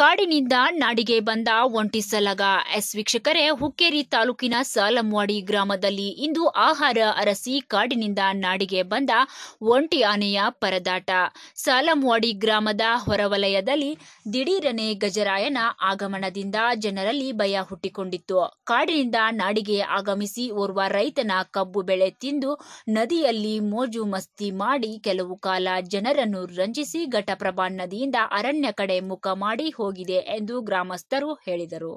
ಕಾಡಿನಿಂದ ನಾಡಿಗೆ ಬಂದ ಒಂಟಿ ಸಲಗ ಎಸ್ ವೀಕ್ಷಕರೇ ಹುಕ್ಕೇರಿ ತಾಲೂಕಿನ ಸಾಲಮ್ವಾಡಿ ಗ್ರಾಮದಲ್ಲಿ ಇಂದು ಆಹಾರ ಅರಸಿ ಕಾಡಿನಿಂದ ನಾಡಿಗೆ ಬಂದ ಒಂಟಿ ಆನೆಯ ಪರದಾಟ ಸಾಲಂವಾಡಿ ಗ್ರಾಮದ ಹೊರವಲಯದಲ್ಲಿ ದಿಢೀರನೆ ಗಜರಾಯನ ಆಗಮನದಿಂದ ಜನರಲ್ಲಿ ಭಯ ಹುಟ್ಟಿಕೊಂಡಿತ್ತು ಕಾಡಿನಿಂದ ನಾಡಿಗೆ ಆಗಮಿಸಿ ಓರ್ವ ರೈತನ ಕಬ್ಬು ಬೆಳೆ ತಿಂದು ನದಿಯಲ್ಲಿ ಮೋಜು ಮಸ್ತಿ ಮಾಡಿ ಕೆಲವು ಕಾಲ ಜನರನ್ನು ರಂಜಿಸಿ ಘಟಪ್ರಭಾ ನದಿಯಿಂದ ಅರಣ್ಯ ಕಡೆ ಮುಖ ಮಾಡಿ ಹೋಗಿದೆ ಎಂದು ಗ್ರಾಮಸ್ಥರು ಹೇಳಿದರು